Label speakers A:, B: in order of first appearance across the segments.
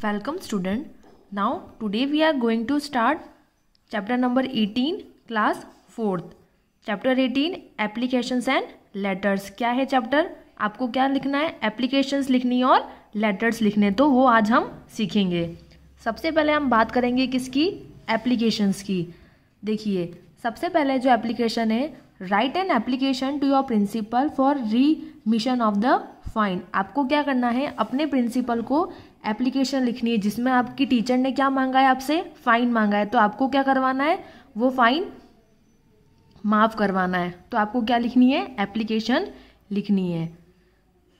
A: Welcome student now today we are going to start chapter number eighteen class fourth chapter eighteen applications and letters क्या है chapter आपको क्या लिखना है applications लिखनी और लेटर्स लिखने तो वो आज हम सीखेंगे सबसे पहले हम बात करेंगे किसकी एप्लीकेशंस की देखिए सबसे पहले जो एप्लीकेशन है write and application to your principal for remission of the fine आपको क्या करना है अपने प्रिंसिपल को एप्लीकेशन लिखनी है जिसमें आपकी टीचर ने क्या मांगा है आपसे फ़ाइन मांगा है तो आपको क्या करवाना है वो फ़ाइन माफ़ करवाना है तो आपको क्या लिखनी है एप्लीकेशन लिखनी है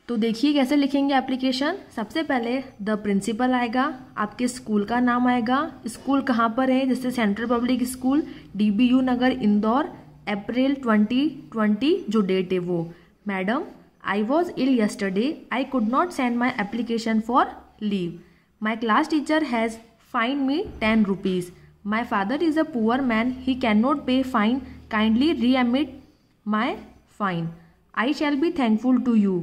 A: तो देखिए कैसे लिखेंगे एप्लीकेशन सबसे पहले द प्रिंसिपल आएगा आपके स्कूल का नाम आएगा स्कूल कहाँ पर है जैसे central public school DBU Nagar Indore April twenty twenty जो डेट है वो madam I was ill yesterday I could not send my application for leave. My class teacher has fined me 10 rupees. My father is a poor man. He cannot pay fine. Kindly remit my fine. I shall be thankful to you.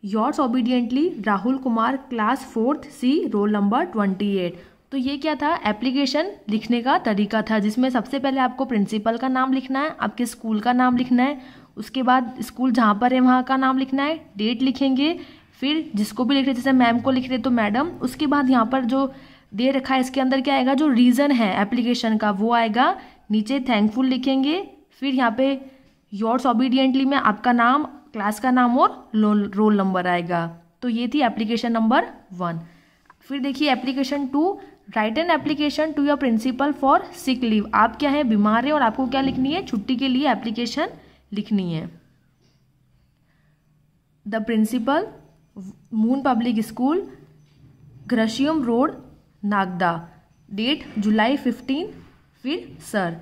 A: Yours obediently Rahul Kumar class 4th C roll number 28. तो ये क्या था application लिखने का तरीका था जिसमें सबसे पहले आपको प्रिंसिपल का नाम लिखना है आपके स्कूल का नाम लिखना है उसके बाद स्कूल जहाँ पर है वहाँ का नाम लिखना है डेट लिखेंगे फिर जिसको भी लिख रहे जैसे मैम को लिख रहे तो मैडम उसके बाद यहाँ पर जो दे रखा है इसके अंदर क्या आएगा जो रीज़न है एप्लीकेशन का वो आएगा नीचे थैंकफुल लिखेंगे फिर यहाँ पे योर्स ऑबीडियंटली में आपका नाम क्लास का नाम और रोल नंबर आएगा तो ये थी एप्लीकेशन नंबर वन फिर देखिए application to write an application to your principal for sick leave आप क्या है बीमार हैं और आपको क्या लिखनी है छुट्टी के लिए एप्लीकेशन लिखनी है the principal moon public school Grasim road Nagda date July fifteen फिर sir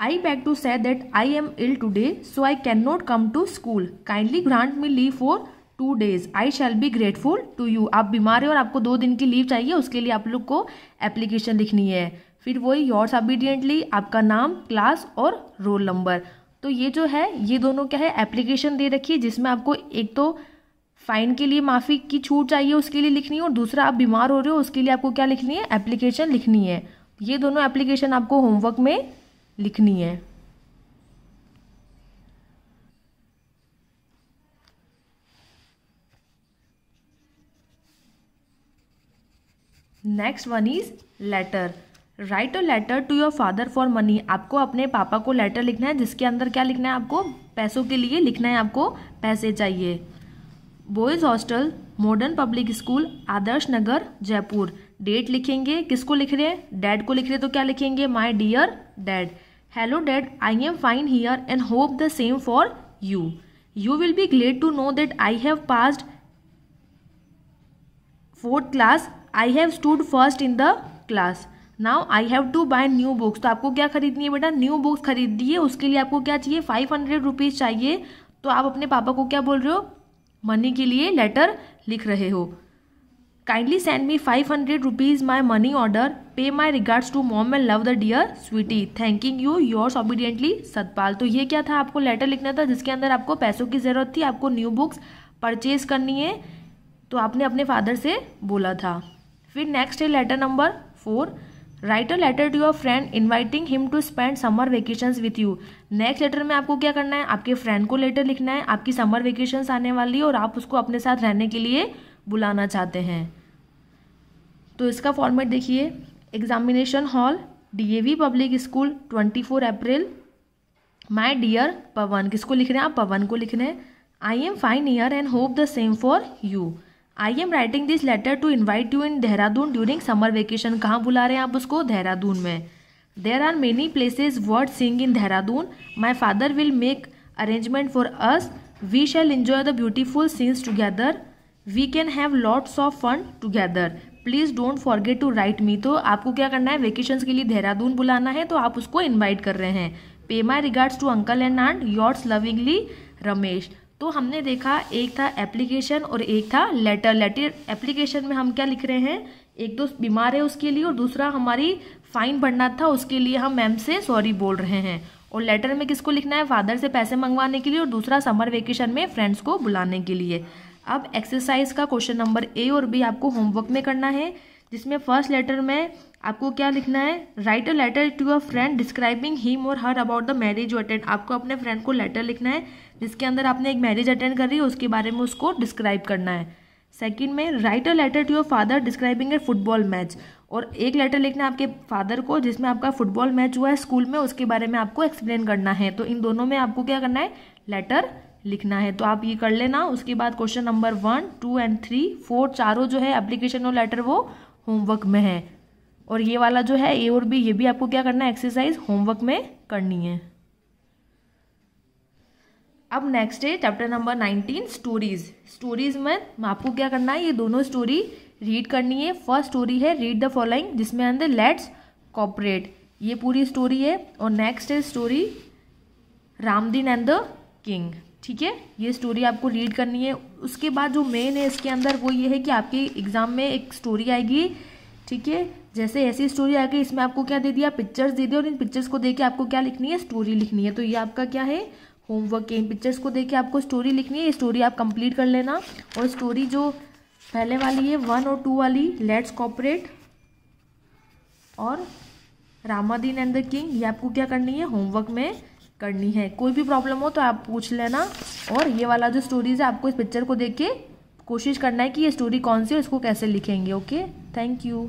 A: I I to say that I am ill today so I can not come to school kindly grant me leave for two days I shall be grateful to you आप बीमार हैं और आपको दो दिन की leave चाहिए उसके लिए आप लोग को एप्लीकेशन लिखनी है फिर वही योर्स ऑबीडियंटली आपका नाम क्लास और रोल नंबर तो ये जो है ये दोनों क्या है एप्लीकेशन दे रखी है जिसमें आपको एक तो फाइन के लिए माफ़ी की छूट चाहिए उसके लिए लिखनी है और दूसरा आप बीमार हो रहे हो उसके लिए आपको क्या लिखनी है एप्लीकेशन लिखनी है ये दोनों एप्लीकेशन आपको होमवर्क में लिखनी है next one is letter write a letter to your father for money आपको अपने पापा को लेटर लिखना है जिसके अंदर क्या लिखना है आपको पैसों के लिए लिखना है आपको पैसे चाहिए boys hostel modern public school Adarsh Nagar Jaipur date लिखेंगे किसको लिख रहे हैं डैड को लिख रहे हैं तो क्या लिखेंगे my dear dad hello dad I am fine here and hope the same for you you will be glad to know that I have passed fourth class I have stood first in the class now I have to buy new books तो आपको क्या खरीदनी है बेटा new books ख़रीद दिए उसके लिए आपको क्या चाहिए फाइव हंड्रेड रुपीज़ चाहिए तो आप अपने पापा को क्या बोल रहे हो मनी के लिए लेटर लिख रहे हो kindly send me five hundred rupees my money order pay my regards to mom and love the dear sweetie thanking you yours obediently Satpal तो ये क्या था आपको लेटर लिखना था जिसके अंदर आपको पैसों की ज़रूरत थी आपको न्यू बुक्स परचेज करनी है तो आपने अपने फादर से बोला था फिर नेक्स्ट है letter number four write a letter to your friend inviting him to spend summer vacations with you next letter में आपको क्या करना है आपके फ्रेंड को लेटर लिखना है आपकी समर वेकेशंस आने वाली है और आप उसको अपने साथ रहने के लिए बुलाना चाहते हैं तो इसका फॉर्मेट देखिए examination hall V public school twenty four April my dear Pawan किसको लिख रहे हैं आप पवन को लिख रहे हैं I am fine here and hope the same for you I am writing this letter to invite you in Dehradun during summer vacation कहाँ बुला रहे हैं आप उसको देहरादून में there are many places worth seeing in Dehradun my father will make arrangement for us we shall enjoy the beautiful scenes together we can have lots of fun together please don't forget to write मी तो आपको क्या करना है vacations के लिए देहरादून बुलाना है तो आप उसको इन्वाइट कर रहे हैं pay my regards to uncle and aunt yours lovingly Ramesh तो हमने देखा एक था एप्लीकेशन और एक था लेटर लेटर एप्लीकेशन में हम क्या लिख रहे हैं एक तो बीमार है उसके लिए और दूसरा हमारी फाइन भरना था उसके लिए हम मैम से सॉरी बोल रहे हैं और लेटर में किसको लिखना है फादर से पैसे मंगवाने के लिए और दूसरा समर वेकेशन में फ्रेंड्स को बुलाने के लिए अब एक्सरसाइज का क्वेश्चन नंबर ए और बी आपको होमवर्क में करना है जिसमें फर्स्ट लेटर में आपको क्या लिखना है write a letter to a friend describing him और her about the marriage you attend आपको अपने फ्रेंड को लेटर लिखना है जिसके अंदर आपने एक मैरिज अटेंड कर रही है उसके बारे में उसको डिस्क्राइब करना है सेकेंड में write a letter to your father describing a football match और एक लेटर लिखना है आपके फादर को जिसमें आपका फुटबॉल मैच हुआ है स्कूल में उसके बारे में आपको एक्सप्लेन करना है तो इन दोनों में आपको क्या करना है लेटर लिखना है तो आप ये कर लेना उसके बाद question number one two and three four चारों जो है एप्लीकेशन और लेटर वो होमवर्क में है और ये वाला जो है ए और बी ये भी आपको क्या करना है एक्सरसाइज होमवर्क में करनी है अब नेक्स्ट है chapter number nineteen stories stories में आपको क्या करना है ये दोनों स्टोरी रीड करनी है फर्स्ट स्टोरी है रीड द फॉलोइंग जिसमें अंदर लेट्स कॉपरेट ये पूरी स्टोरी है और नेक्स्ट है story Ramdin and the king ठीक है ये स्टोरी आपको रीड करनी है उसके बाद जो मेन है इसके अंदर वो ये है कि आपके एग्ज़ाम में एक स्टोरी आएगी ठीक है जैसे ऐसी स्टोरी आएगी इसमें आपको क्या दे दिया पिक्चर्स दे दिया और इन पिक्चर्स को देके आपको क्या लिखनी है स्टोरी लिखनी है तो ये आपका क्या है होमवर्क है इन पिक्चर्स को देके आपको स्टोरी लिखनी है ये स्टोरी आप कंप्लीट कर लेना और स्टोरी जो पहले वाली है वन और टू वाली लेट्स कॉपरेट और रामादीन एंड द किंग ये आपको क्या करनी है होमवर्क में करनी है कोई भी प्रॉब्लम हो तो आप पूछ लेना और ये वाला जो स्टोरीज है आपको इस पिक्चर को देख के कोशिश करना है कि ये स्टोरी कौन सी है इसको कैसे लिखेंगे ओके थैंक यू